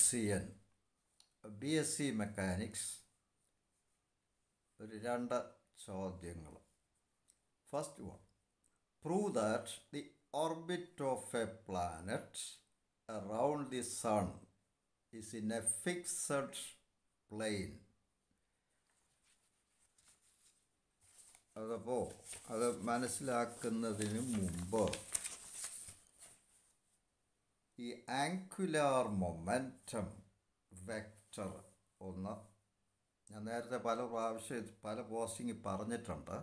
C N B S C mechanics ഒരു രണ്ട് ചോദ്യങ്ങൾ first one prove that the orbit of a planet around the sun is in a fixed plane അതപ്പോൾ അത് മനസ്സിലാക്കുന്നതിന് മുമ്പ് ഈ ആങ്കുലാർ മൊമെൻറ്റം വെക്റ്റർ ഒന്ന് ഞാൻ നേരത്തെ പല പ്രാവശ്യം പല പോസ്റ്റിങ്ങിൽ പറഞ്ഞിട്ടുണ്ട്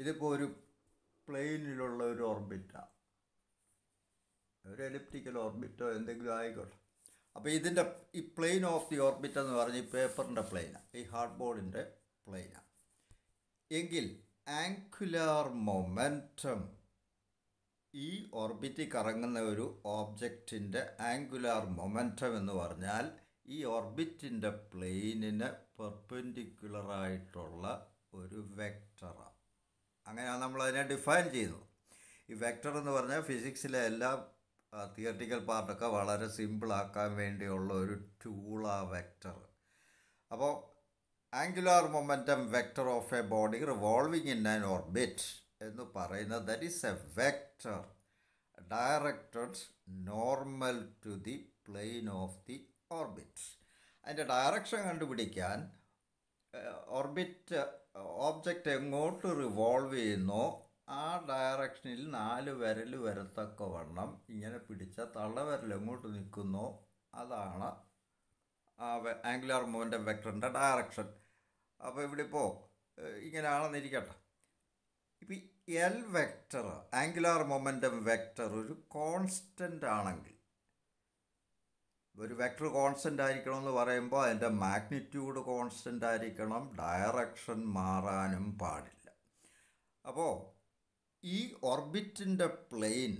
ഇതിപ്പോൾ ഒരു പ്ലെയിനിലുള്ള ഒരു ഓർബിറ്റാണ് ഒരു എലിപ്റ്റിക്കൽ ഓർബിറ്റോ എന്തെങ്കിലും ആയിക്കോട്ടെ അപ്പോൾ ഇതിൻ്റെ ഈ പ്ലെയിൻ ഓഫ് ദി ഓർബിറ്റ് എന്ന് പറഞ്ഞ് ഈ പേപ്പറിൻ്റെ പ്ലെയിനാണ് ഈ ഹാർഡ് ബോർഡിൻ്റെ പ്ലെയിനാണ് എങ്കിൽ ആങ്കുലാർ മൊമെൻറ്റം ഈ ഓർബിറ്റിൽ കറങ്ങുന്ന ഒരു ഓബ്ജക്റ്റിൻ്റെ ആംഗുലാർ മൊമെൻറ്റം എന്ന് പറഞ്ഞാൽ ഈ ഓർബിറ്റിൻ്റെ പ്ലെയിനിന് പെർപെൻഡിക്കുലറായിട്ടുള്ള ഒരു വെക്ടറാണ് അങ്ങനെയാണ് നമ്മൾ അതിനെ ഡിഫൈൻ ചെയ്യുന്നത് ഈ വെക്ടർ എന്ന് പറഞ്ഞാൽ ഫിസിക്സിലെ എല്ലാ തിയറിറ്റിക്കൽ പാർട്ടൊക്കെ വളരെ സിമ്പിളാക്കാൻ വേണ്ടിയുള്ള ഒരു ടൂളാ വെക്ടർ അപ്പോൾ angular momentum vector of a body revolving in an orbit എന്ന് പറയുന്നത് that is a vector directed normal to the plane of the orbit അതിൻ്റെ ഡയറക്ഷൻ കണ്ടുപിടിക്കാൻ ഓർബിറ്റ് ഓബ്ജക്റ്റ് എങ്ങോട്ട് റിവോൾവ് ചെയ്യുന്നോ ആ ഡയറക്ഷനിൽ നാല് വിരൽ വണ്ണം ഇങ്ങനെ പിടിച്ച തള്ളവിരൽ എങ്ങോട്ട് നിൽക്കുന്നോ അതാണ് ആ ആംഗുലാർ മൂവൻ്റെ വെക്ടറിൻ്റെ ഡയറക്ഷൻ അപ്പോൾ ഇവിടെ ഇപ്പോൾ ഇങ്ങനെ ആണെന്നിരിക്കട്ടെ ഇപ്പം L vector angular momentum vector ഒരു കോൺസ്റ്റൻ്റ് ആണെങ്കിൽ ഒരു വെക്റ്റർ കോൺസ്റ്റൻ്റ് എന്ന് പറയുമ്പോൾ അതിൻ്റെ മാഗ്നിറ്റ്യൂഡ് കോൺസ്റ്റൻ്റ് ആയിരിക്കണം ഡയറക്ഷൻ മാറാനും പാടില്ല അപ്പോൾ ഈ ഓർബിറ്റിൻ്റെ പ്ലെയിൻ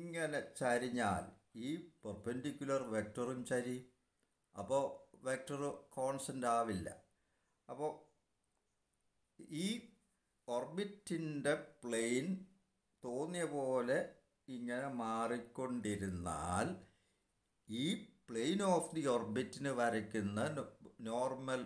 ഇങ്ങനെ ചരിഞ്ഞാൽ ഈ പെർപെൻഡിക്കുലർ വെക്റ്ററും ചരി അപ്പോൾ വെക്റ്റർ കോൺസ്റ്റൻ്റ് ആവില്ല അപ്പോൾ ഈ ഓർബിറ്റിൻ്റെ പ്ലെയിൻ തോന്നിയ പോലെ ഇങ്ങനെ മാറിക്കൊണ്ടിരുന്നാൽ ഈ പ്ലെയിൻ ഓഫ് ദി ഓർബിറ്റിന് വരയ്ക്കുന്ന നോർമൽ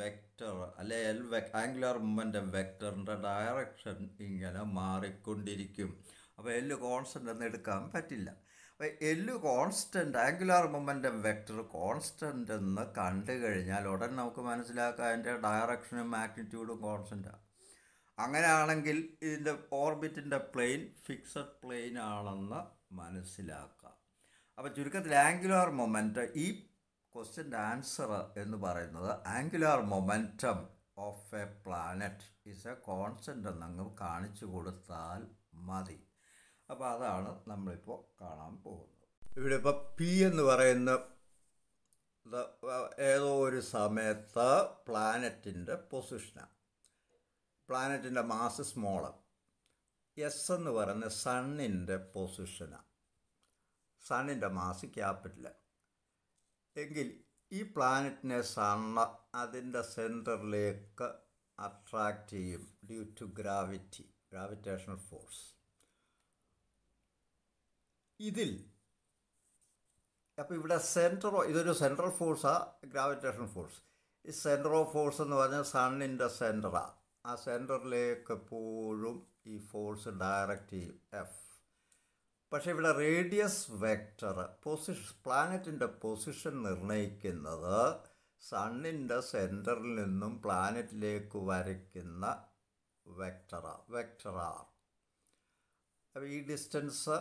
വെക്റ്റർ അല്ലെ എൽ വെ ആംഗുലർ മൂമെൻ്റ് വെക്ടറിൻ്റെ ഡയറക്ഷൻ ഇങ്ങനെ മാറിക്കൊണ്ടിരിക്കും അപ്പോൾ എല്ല് കോൺസ്റ്റൻ്റ് ഒന്നും എടുക്കാൻ പറ്റില്ല അപ്പോൾ L constant angular moment vector constant എന്ന് കണ്ടു കഴിഞ്ഞാൽ ഉടൻ നമുക്ക് മനസ്സിലാക്കാം അതിൻ്റെ ഡയറക്ഷനും മാഗ്നിറ്റ്യൂഡും കോൺസ്റ്റൻ്റാണ് അങ്ങനെയാണെങ്കിൽ ഇതിൻ്റെ ഓർബിറ്റിൻ്റെ പ്ലെയിൻ ഫിക്സഡ് പ്ലെയിൻ ആണെന്ന് മനസ്സിലാക്കാം അപ്പോൾ ചുരുക്കത്തിൽ ആംഗുലാർ മൊമെൻറ്റ് ഈ ക്വസ്റ്റ്യൻ്റെ ആൻസർ എന്ന് പറയുന്നത് angular momentum of a planet is a constant എന്നങ്ങ് കാണിച്ചു കൊടുത്താൽ മതി അപ്പോൾ അതാണ് നമ്മളിപ്പോൾ കാണാൻ പോകുന്നത് ഇവിടെ ഇപ്പോൾ പി എന്ന് പറയുന്ന ഏതോ ഒരു സമയത്ത് പ്ലാനറ്റിൻ്റെ പൊസിഷനാണ് പ്ലാനറ്റിൻ്റെ മാസ് സ്മോളർ എസ് എന്ന് പറയുന്ന സണ്ണിൻ്റെ പൊസിഷനാണ് സണ്ണിൻ്റെ മാസ് ക്യാപിറ്റൽ എങ്കിൽ ഈ പ്ലാനറ്റിനെ സണ്ണ അതിൻ്റെ സെൻറ്ററിലേക്ക് അട്രാക്റ്റ് ചെയ്യും due to gravity gravitational force ഇതിൽ അപ്പോൾ ഇവിടെ സെൻറ്റർ ഇതൊരു സെൻട്രൽ ഫോഴ്സാണ് ഗ്രാവിറ്റേഷൻ ഫോഴ്സ് ഈ സെൻറ്റർ ഓഫ് ഫോഴ്സ് എന്ന് പറഞ്ഞാൽ സണ്ണിൻ്റെ സെൻറ്ററാണ് ആ സെൻറ്ററിലേക്ക് എപ്പോഴും ഈ ഫോഴ്സ് ഡയറക്റ്റ് ചെയ്യും എഫ് പക്ഷേ ഇവിടെ റേഡിയസ് വെക്ടർ പൊസിഷൻ പ്ലാനറ്റിൻ്റെ പൊസിഷൻ നിർണ്ണയിക്കുന്നത് സണ്ണിൻ്റെ സെൻറ്ററിൽ നിന്നും പ്ലാനറ്റിലേക്ക് വരയ്ക്കുന്ന വെക്ടറ വെക്റ്റർ ആർ അപ്പോൾ ഈ ഡിസ്റ്റൻസ്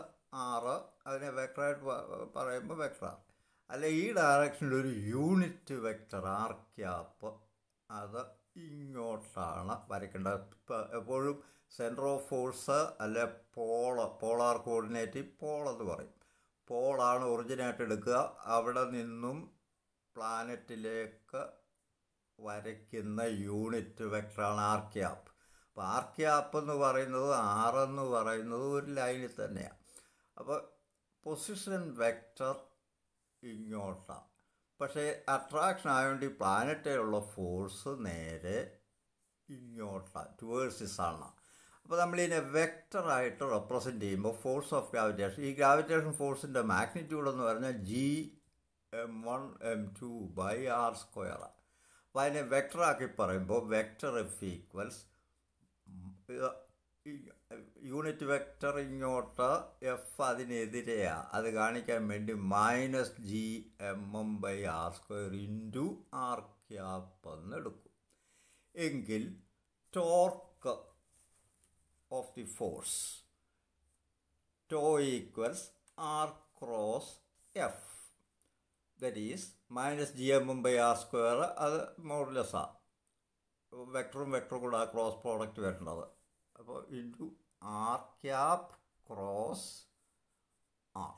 ആറ് അതിനെ വെക്ടറായിട്ട് പറയുമ്പോൾ വെക്ടർ അല്ലെ അല്ല ഈ ഡയറക്ഷനിൽ ഒരു യൂണിറ്റ് വെക്ടർ ആർ ക്യാപ്പ് അത് ഇങ്ങോട്ടാണ് വരയ്ക്കേണ്ടത് ഇപ്പോൾ എപ്പോഴും സെൻറ്റർ ഓഫ് ഫോഴ്സ് അല്ലെ പോള് പോളാർ കോർഡിനേറ്റ് പോളെന്ന് പറയും പോളാണ് ഒറിജിനായിട്ട് എടുക്കുക അവിടെ നിന്നും പ്ലാനറ്റിലേക്ക് വരയ്ക്കുന്ന യൂണിറ്റ് വെക്ടറാണ് ആർക്യാപ്പ് അപ്പോൾ ആർക്യാപ്പ് എന്ന് പറയുന്നത് ആറെന്ന് പറയുന്നത് ഒരു ലൈനിൽ തന്നെയാണ് അപ്പോൾ പൊസിഷൻ വെക്ടർ ഇങ്ങോട്ടാണ് പക്ഷേ അട്രാക്ഷൻ ആയതുകൊണ്ട് ഈ പ്ലാനറ്റിലുള്ള ഫോഴ്സ് നേരെ ഇങ്ങോട്ടാണ് ടുവേഴ്സ് ടുവേഴ്സിസാണ് അപ്പോൾ നമ്മളിതിനെ വെക്ടറായിട്ട് റെപ്രസെൻ്റ് ചെയ്യുമ്പോൾ ഫോഴ്സ് ഓഫ് ഗ്രാവിറ്റേഷൻ ഈ ഗ്രാവിറ്റേഷൻ ഫോഴ്സിൻ്റെ മാഗ്നിറ്റ്യൂഡ് എന്ന് പറഞ്ഞാൽ G M one M two by R സ്ക്വയറാണ് അപ്പോൾ അതിനെ വെക്ടറാക്കി പറയുമ്പോൾ vector F equals unit vector ഇങ്ങോട്ട് എഫ് അതിനെതിരെയാണ് അത് കാണിക്കാൻ വേണ്ടി minus G M M by R square into R cap എന്ന് എടുക്കും എങ്കിൽ torque of the force tau equals R cross F that is minus G M M by R square അത് മോഡുലസാണ് വെക്ടറും വെക്ടറും കൂടെ ആ ക്രോസ് പ്രോഡക്റ്റ് വരേണ്ടത് അപ്പോൾ into R cap cross R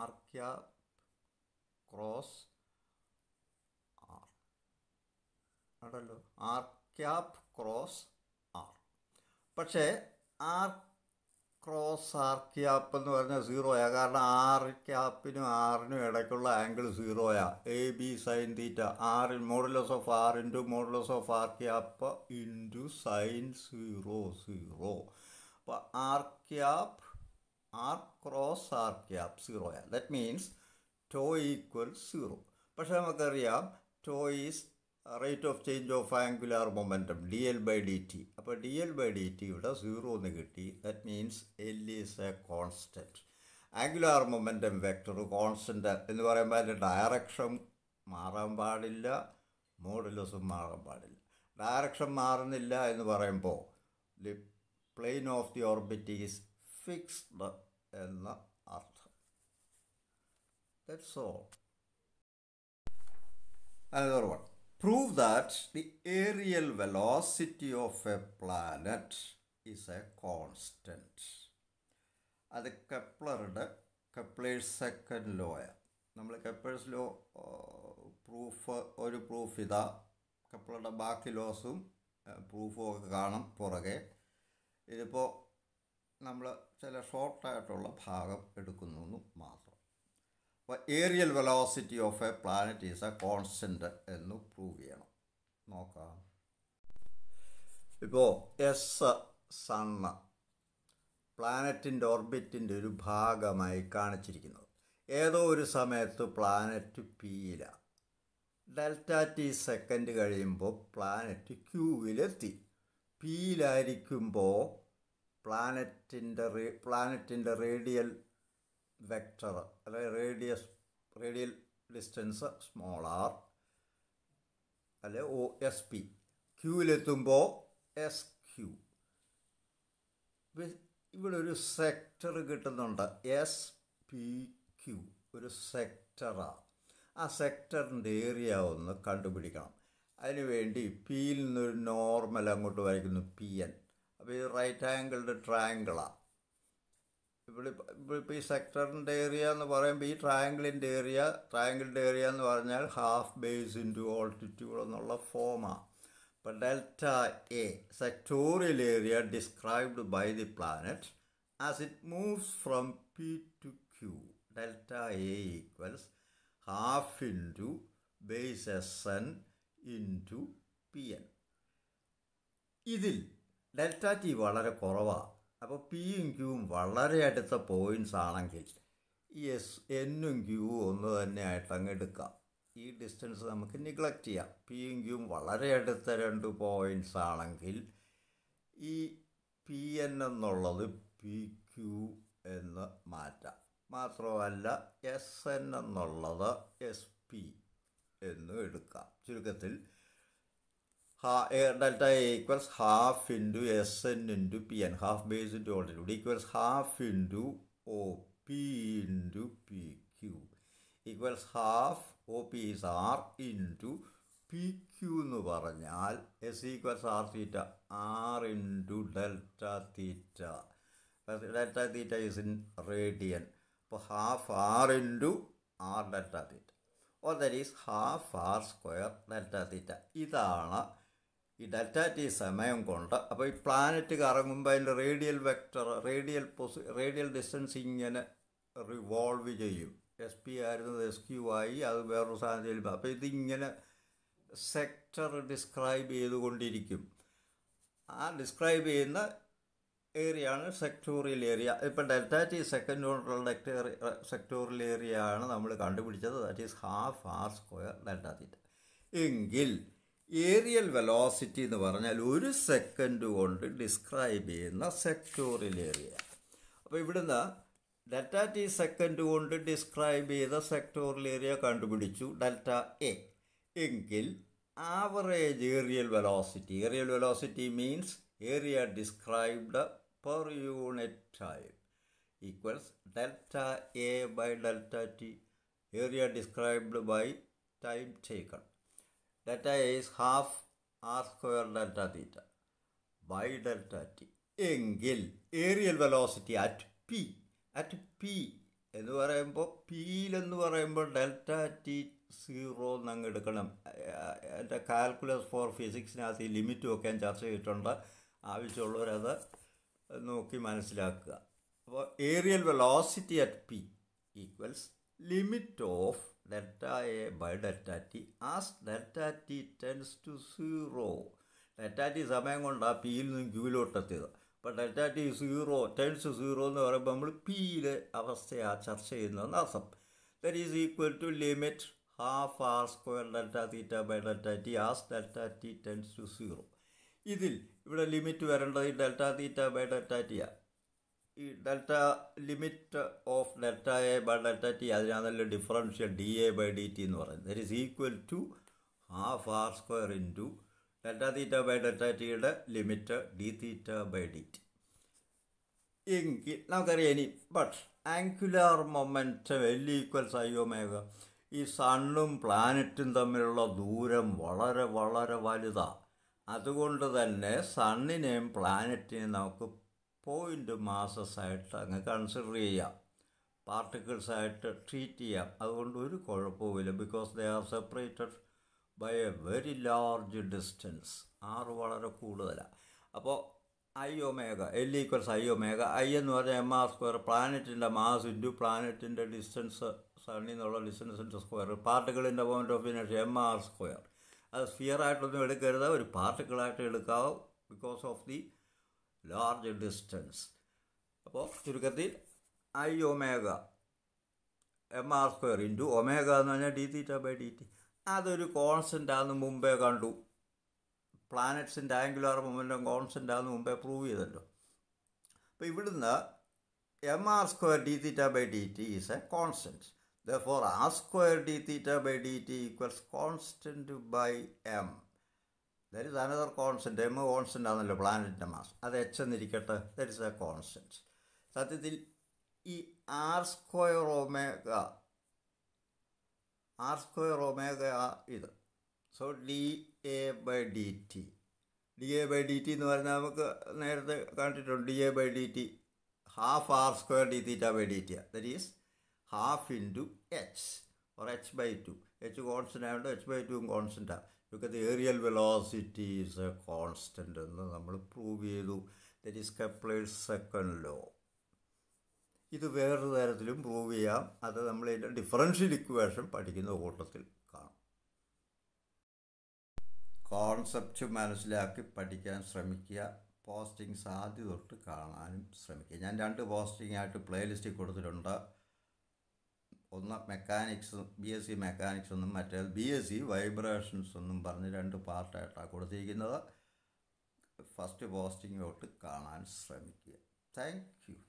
R cap cross R ആണല്ലോ ആർ ക്യാപ് ക്രോസ് ആർ പക്ഷേ ആർ ക്രോസ് ആർ ക്യാപ്പ് എന്ന് പറഞ്ഞാൽ സീറോയാ കാരണം ആർ ക്യാപ്പിനും ആറിനും ഇടയ്ക്കുള്ള ആംഗിൾ സീറോയാ A B sine theta R modulus of R into modulus of R cap into sine zero zero അപ്പോൾ R cap R cross R cap സീറോയാ that means tau equal zero പക്ഷേ നമുക്കറിയാം tau is rate of change of angular momentum D L by D T അപ്പോൾ D L by D T ഇവിടെ zero എന്ന് കിട്ടി that means L is a constant angular momentum vector constant എന്ന് പറയുമ്പോൾ അതിൻ്റെ direction മാറാൻ പാടില്ല മോഡലസും മാറാൻ പാടില്ല ഡയറക്ഷൻ മാറുന്നില്ല എന്ന് പറയുമ്പോൾ the plane of the orbit is fixed എന്ന അർത്ഥം that's all another one prove that the aerial velocity of a planet is a constant. അത് കപ്ലറുടെ കപ്ലേഴ്സ് സെക്കൻഡ് ലോയാണ് നമ്മൾ കപ്ലേഴ്സ് ലോ പ്രൂഫ് ഒരു പ്രൂഫ് ഇതാ കപ്ലറുടെ ബാക്കി ലോസും പ്രൂഫും ഒക്കെ കാണും പുറകെ ഇതിപ്പോൾ നമ്മൾ ചില ഷോർട്ടായിട്ടുള്ള ഭാഗം എടുക്കുന്നു areal velocity of a planet is a constant എന്ന് പ്രൂവ് ചെയ്യണം നോക്കാം ഇപ്പോൾ എസ് സണ്ണ് പ്ലാനറ്റിൻ്റെ ഓർബിറ്റിൻ്റെ ഒരു ഭാഗമായി കാണിച്ചിരിക്കുന്നത് ഏതോ ഒരു സമയത്ത് പ്ലാനറ്റ് പിയിലാണ് ഡെൽറ്റ ടി സെക്കൻഡ് കഴിയുമ്പോൾ പ്ലാനറ്റ് ക്യൂവിലെത്തി പിയിലായിരിക്കുമ്പോൾ പ്ലാനറ്റിൻ്റെ പ്ലാനറ്റിൻ്റെ റേഡിയൽ വെക്ടർ അല്ലെ radius radial distance small R അല്ലെ ഒ എസ് പി ക്യൂവിലെത്തുമ്പോൾ എസ് ക്യൂ ഇവിടെ ഒരു സെക്ടർ കിട്ടുന്നുണ്ട് എസ് പി ക്യൂ ഒരു സെക്ടറാണ് ആ സെക്ടറിൻ്റെ ഏരിയ ഒന്ന് കണ്ടുപിടിക്കണം അതിനുവേണ്ടി പിയിൽ നിന്നൊരു നോർമൽ അങ്ങോട്ട് വരയ്ക്കുന്നു പി എൻ അപ്പോൾ ഇത് റൈറ്റ് ആംഗിളുടെ ട്രാങ്കിളാണ് ഇവിടെ ഇപ്പോൾ ഈ സെക്ടറിൻ്റെ ഏരിയ എന്ന് പറയുമ്പോൾ ഈ ട്രയാങ്കിളിൻ്റെ ഏരിയ ട്രയാങ്കിളിൻ്റെ ഏരിയ എന്ന് പറഞ്ഞാൽ ഹാഫ് ബേസ് ഇൻറ്റു ഓൾട്ടിറ്റ്യൂഡ് എന്നുള്ള ഫോമാണ് ഇപ്പോൾ delta A sectorial area described by the planet as it moves from P to Q delta A equals half into base S N into P N ഇതിൽ ഡെൽറ്റ ടി വളരെ കുറവാണ് അപ്പോൾ പിയും ക്യൂവും വളരെ അടുത്ത പോയിൻസ് ആണെങ്കിൽ എസ് എന്നും ക്യൂവും ഒന്ന് തന്നെ ആയിട്ട് അങ്ങ് എടുക്കാം ഈ ഡിസ്റ്റൻസ് നമുക്ക് നിഗ്ലക്റ്റ് ചെയ്യാം പിയും ക്യൂവും വളരെ അടുത്ത രണ്ട് പോയിൻസ് ആണെങ്കിൽ ഈ പി എൻ എന്നുള്ളത് പി ക്യൂ എന്ന് മാറ്റാം മാത്രമല്ല എസ് എൻ എന്നുള്ളത് എസ് പി എന്നും എടുക്കാം ചുരുക്കത്തിൽ delta equals half into S N into P N half base into altitude equals half into O P into P Q equals half O P is R into P Q എന്ന് പറഞ്ഞാൽ S equals R theta R into delta theta delta theta is in radian അപ്പോൾ half R into R delta theta or that is half R square delta theta ഇതാണ് ഈ delta T സമയം കൊണ്ട് അപ്പോൾ ഈ planet കറങ്ങുമ്പോൾ അതിൻ്റെ റേഡിയൽ വെക്ടർ റേഡിയൽ പൊസി റേഡിയൽ ഡിസ്റ്റൻസ് ഇങ്ങനെ റിവോൾവ് ചെയ്യും എസ് പി ആയിരുന്നത് എസ് ക്യൂ ആയി അത് വേറൊരു സാധനത്തിൽ അപ്പോൾ ഇതിങ്ങനെ സെക്ടർ ഡിസ്ക്രൈബ് ചെയ്തുകൊണ്ടിരിക്കും ആ ഡിസ്ക്രൈബ് ചെയ്യുന്ന ഏരിയ ആണ് സെക്ടോറിയൽ ഏരിയ ഇപ്പം ഡെൽറ്റ ടി സെക്കൻഡ് കൊണ്ടുള്ള ഡെക്ടേറി സെക്ടോറിയൽ ഏരിയ ആണ് നമ്മൾ കണ്ടുപിടിച്ചത് that is half R square delta theta എങ്കിൽ ഏരിയൽ വെലോസിറ്റി എന്ന് പറഞ്ഞാൽ ഒരു സെക്കൻഡ് കൊണ്ട് ഡിസ്ക്രൈബ് ചെയ്യുന്ന സെക്ടോറിയൽ ഏരിയ അപ്പോൾ ഇവിടുന്ന് ഡെൽറ്റ ടി സെക്കൻഡ് കൊണ്ട് ഡിസ്ക്രൈബ് ചെയ്ത സെക്ടോറിയൽ ഏരിയ കണ്ടുപിടിച്ചു ഡെൽറ്റ എ എങ്കിൽ average areal velocity areal velocity means area described per unit time equals delta A by delta T area described by time taken delta A is half R square delta theta by delta T എങ്കിൽ areal velocity at P at P എന്ന് പറയുമ്പോൾ പിയിലെന്ന് പറയുമ്പോൾ delta T zero എന്നങ്ങ് എടുക്കണം എൻ്റെ calculus four ഫിസിക്സിനകത്ത് ഈ ലിമിറ്റും ഒക്കെ ഞാൻ ചർച്ച ചെയ്തിട്ടുണ്ട് ആവശ്യമുള്ളവരത് നോക്കി മനസ്സിലാക്കുക അപ്പോൾ areal velocity at P equals limit of delta A by delta T as delta T tends to zero. Delta T സമയം കൊണ്ട് ആ പിയിൽ നിന്ന് ക്യൂവിലോട്ട് എത്തിയത് അപ്പോൾ delta T zero tends zero എന്ന് പറയുമ്പോൾ നമ്മൾ പിയിലെ അവസ്ഥയാ ചർച്ച ചെയ്യുന്നതെന്ന് അർത്ഥം that is equal to limit half R square delta theta by delta T as delta T tends to zero ഇതിൽ ഇവിടെ ലിമിറ്റ് വരേണ്ടത് ഡെൽറ്റ തീറ്റ ബൈ ഡെൽറ്റ ടിയാണ് ഈ delta limit of delta A by delta T അതിനാണല്ലോ differential D A by D T എന്ന് പറയുന്നത് that is equal to half R square to delta theta by delta ടിയുടെ limit D theta by D T എങ്കിൽ നമുക്കറിയാം ഇനി but angular momentum L equal I omega ഈ സണ്ണും പ്ലാനറ്റും തമ്മിലുള്ള ദൂരം വളരെ വളരെ വലുതാണ് അതുകൊണ്ട് തന്നെ സണ്ണിനെയും പ്ലാനറ്റിനെയും നമുക്ക് പോയിൻ്റ് ആയിട്ട് അങ്ങ് കൺസിഡർ ചെയ്യാം പാർട്ടിക്കിൾസായിട്ട് ട്രീറ്റ് ചെയ്യാം അതുകൊണ്ട് ഒരു കുഴപ്പവുമില്ല because they are separated by a very large distance R വളരെ കൂടുതലാണ് അപ്പോൾ I omega L equals I omega I എന്ന് പറഞ്ഞാൽ എം ആർ സ്ക്വയർ പ്ലാനറ്റിൻ്റെ മാസ് ഇൻറ്റു പ്ലാനറ്റിൻ്റെ ഡിസ്റ്റൻസ് സണ്ണിൽ നിന്നുള്ള ഡിസ്റ്റൻസിൻ്റെ സ്ക്വയർ പാർട്ടിക്കിളിൻ്റെ point of view M R square അത് സ്ഫിയറായിട്ടൊന്നും എടുക്കരുത് ഒരു പാർട്ടിക്കിളായിട്ട് എടുക്കാവും because of the large distance അപ്പോൾ ചുരുക്കത്തിൽ I omega M R square into omega എന്ന് പറഞ്ഞാൽ D theta by D T അതൊരു കോൺസ്റ്റൻ്റ് ആണെന്ന് മുമ്പേ കണ്ടു പ്ലാനറ്റ്സിൻ്റെ ആംഗുലാർ മൊമെൻറ്റം കോൺസ്റ്റൻ്റ് ആണെന്ന് മുമ്പേ പ്രൂവ് ചെയ്തല്ലോ അപ്പോൾ ഇവിടുന്ന് M R square D theta by D T is a constant therefore R square D theta by D T equals constant by M ദർ അനദർ കോൺസെൻറ്റ് എം കോൺസെൻ്റ് ആണല്ലോ പ്ലാനറ്റിൻ്റെ mass അത് H എന്നിരിക്കട്ടെ ദർ a constant സത്യത്തിൽ ഈ R square omega R square omega ഇത് so D A by D T D A by D T എന്ന് പറഞ്ഞാൽ നമുക്ക് നേരത്തെ കണ്ടിട്ടുണ്ട് D A by D T half R square D theta by D T that is half into H or H by two H constant ആയതുകൊണ്ട് H by ടുവും constant ആണ് because areal velocity is a constant എന്ന് നമ്മൾ prove ചെയ്തു ദറ്റ് ഈസ് Kepler's second law ഇത് വേറൊരു തരത്തിലും പ്രൂവ് ചെയ്യാം അത് നമ്മൾ ഇതിൻ്റെ ഡിഫറൻഷ്യൽ ഇക്വേഷൻ പഠിക്കുന്ന കൂട്ടത്തിൽ കാണും കോൺസെപ്റ്റ് മനസ്സിലാക്കി പഠിക്കാൻ ശ്രമിക്കുക പോസ്റ്റിങ്സ് സാധ്യത തൊട്ട് കാണാനും ശ്രമിക്കുക ഞാൻ രണ്ട് പോസ്റ്റിംഗ് ആയിട്ട് പ്ലേലിസ്റ്റിൽ കൊടുത്തിട്ടുണ്ട് ഒന്ന് mechanics B S C mechanics ഒന്നും മറ്റേ ബി എസ് സി വൈബ്രേഷൻസ് ഒന്നും പറഞ്ഞ് രണ്ട് പാർട്ടായിട്ടാണ് കൊടുത്തിരിക്കുന്നത് ഫസ്റ്റ് പോസ്റ്റിംഗ് കാണാൻ ശ്രമിക്കുക താങ്ക് യു